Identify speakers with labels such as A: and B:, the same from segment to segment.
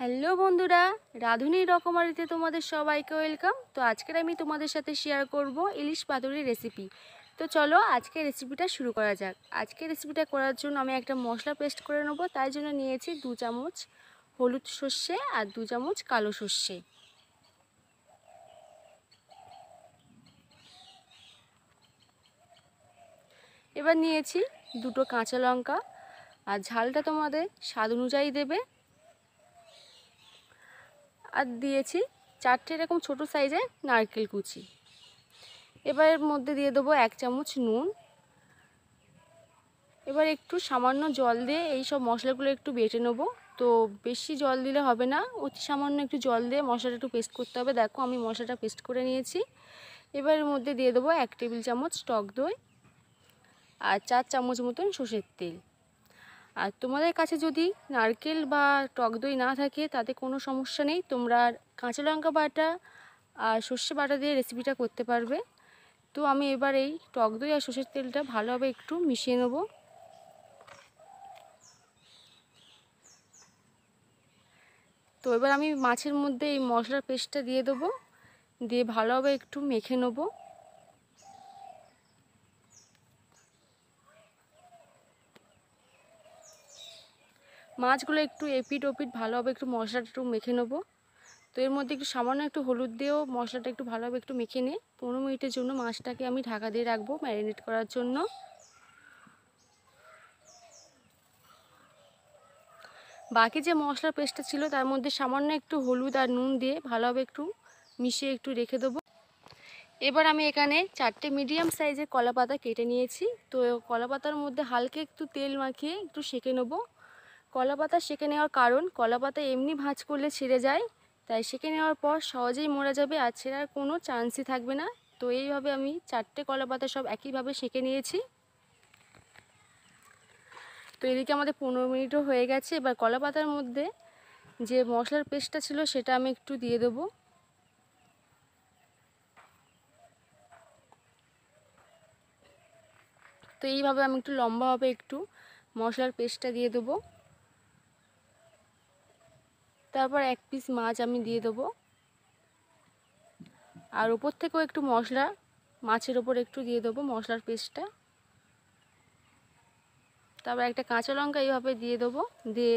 A: hello বন্ধুরা রাধুনি রকমারিতে তোমাদের সবাইকে ওয়েলকাম তো আজকের আমি তোমাদের সাথে শেয়ার করব ইলিশ পাতুরির রেসিপি তো চলো আজকে রেসিপিটা শুরু করা যাক আজকে রেসিপিটা করার জন্য আমি একটা মশলা পেস্ট করে নেবো তাই জন্য নিয়েছি দু চামচ হলুদ সর্ষে আর দু চামচ কালো সর্ষে এবার নিয়েছি দুটো কাঁচা লঙ্কা আর ঝালটা তোমাদের স্বাদ অনুযায়ী দেবে আর দিয়েছি চারটে এরকম ছোট সাইজে নারকেল কুচি এবার এর মধ্যে দিয়ে দেবো এক চামচ নুন এবার একটু সামান্য জল দিয়ে এই সব মশলাগুলো একটু বেটে নেবো তো বেশি জল দিলে হবে না অতি সামান্য একটু জল দিয়ে মশলাটা একটু পেস্ট করতে হবে দেখো আমি মশলাটা পেস্ট করে নিয়েছি এবার এর মধ্যে দিয়ে দেবো এক টেবিল চামচ টক দই আর চার চামচ মতন সর্ষের তেল আর তোমাদের কাছে যদি নারকেল বা টক দই না থাকে তাতে কোনো সমস্যা নেই তোমরা কাঁচা লঙ্কা বাটা আর সর্ষে বাটা দিয়ে রেসিপিটা করতে পারবে তো আমি এবার এই টক দই আর সর্ষের তেলটা ভালোভাবে একটু মিশিয়ে নেব তো এবার আমি মাছের মধ্যে এই মশলার পেস্টটা দিয়ে দেবো দিয়ে ভালোভাবে একটু মেখে নেবো মাছগুলো একটু এপিট ওপিট ভালোভাবে একটু মশলাটা একটু মেখে নেবো তো এর মধ্যে একটু সামান্য একটু হলুদ দিয়েও মশলাটা একটু ভালোভাবে একটু মেখে নিয়ে পনেরো মিনিটের জন্য মাছটাকে আমি ঢাকা দিয়ে রাখবো ম্যারিনেট করার জন্য বাকি যে মশলার পেস্টটা ছিল তার মধ্যে সামান্য একটু হলুদ আর নুন দিয়ে ভালোভাবে একটু মিশিয়ে একটু রেখে দেবো এবার আমি এখানে চারটে মিডিয়াম সাইজের কলা পাতা কেটে নিয়েছি তো কলা পাতার মধ্যে হালকা একটু তেল মাখিয়ে একটু সেঁকে নেবো কলা পাতা সেঁকে নেওয়ার কারণ কলা পাতা এমনি ভাঁজ করলে ছিঁড়ে যায় তাই সেঁকে নেওয়ার পর সহজেই মোড়া যাবে আর ছেঁড়ার কোনো চান্সই থাকবে না তো এইভাবে আমি চারটে কলা পাতা সব একইভাবে সেঁকে নিয়েছি তো এদিকে আমাদের পনেরো মিনিটও হয়ে গেছে এবার কলা পাতার মধ্যে যে মশলার পেস্টটা ছিল সেটা আমি একটু দিয়ে দেবো তো এইভাবে আমি একটু লম্বাভাবে একটু মশলার পেস্টটা দিয়ে দেবো তারপর এক পিস মাছ আমি দিয়ে দেবো আর উপর থেকেও একটু মশলা মাছের ওপর একটু দিয়ে দেবো মশলার পেস্টটা তারপর একটা কাঁচা লঙ্কা এইভাবে দিয়ে দেবো দিয়ে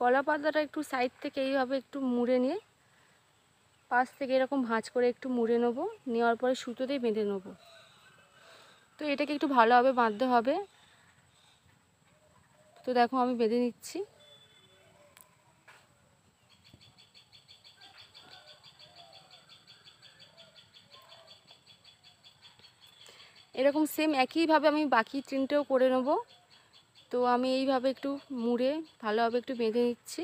A: কলা পাতাটা একটু সাইড থেকে এইভাবে একটু মুড়ে নিয়ে পাশ থেকে এরকম ভাঁজ করে একটু মুড়ে নেবো নেওয়ার পরে সুতো দিয়ে বেঁধে নেবো তো এটাকে একটু ভালোভাবে বাঁধতে হবে তো দেখো আমি বেঁধে নিচ্ছি এরকম সেম একইভাবে আমি বাকি তিনটেও করে নেব তো আমি এইভাবে একটু মুড়ে ভালোভাবে একটু বেঁধে নিচ্ছি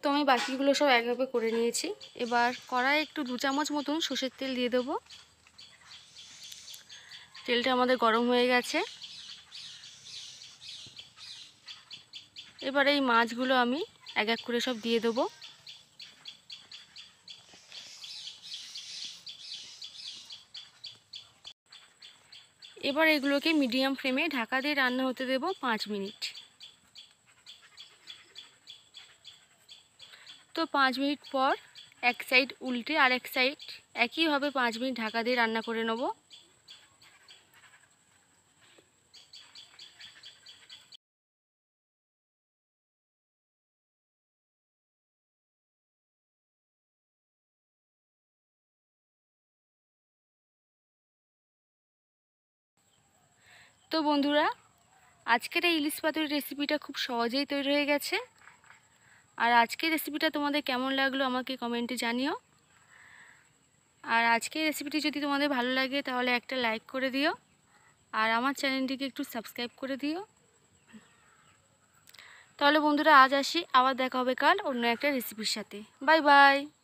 A: তো আমি বাকিগুলো সব একভাবে করে নিয়েছি এবার কড়াই একটু দু চামচ মতন সর্ষের তেল দিয়ে দেবো তেলটা আমাদের গরম হয়ে গেছে এবার এই মাছগুলো আমি এক এক করে সব দিয়ে দেবো এবার এগুলোকে মিডিয়াম ফ্লেমে ঢাকা দিয়ে রান্না হতে দেব পাঁচ মিনিট তো পাঁচ মিনিট পর এক সাইড উল্টে আর এক সাইড একইভাবে পাঁচ মিনিট ঢাকা দিয়ে রান্না করে নেবো তো বন্ধুরা আজকের এই ইলিশ পাতুরি রেসিপিটা খুব সহজেই তৈরি হয়ে গেছে আর আজকের রেসিপিটা তোমাদের কেমন লাগলো আমাকে কমেন্টে জানিও আর আজকের রেসিপিটি যদি তোমাদের ভালো লাগে তাহলে একটা লাইক করে দিও আর আমার চ্যানেলটিকে একটু সাবস্ক্রাইব করে দিও তাহলে বন্ধুরা আজ আসি আবার দেখা হবে কাল অন্য একটা রেসিপির সাথে বাই বাই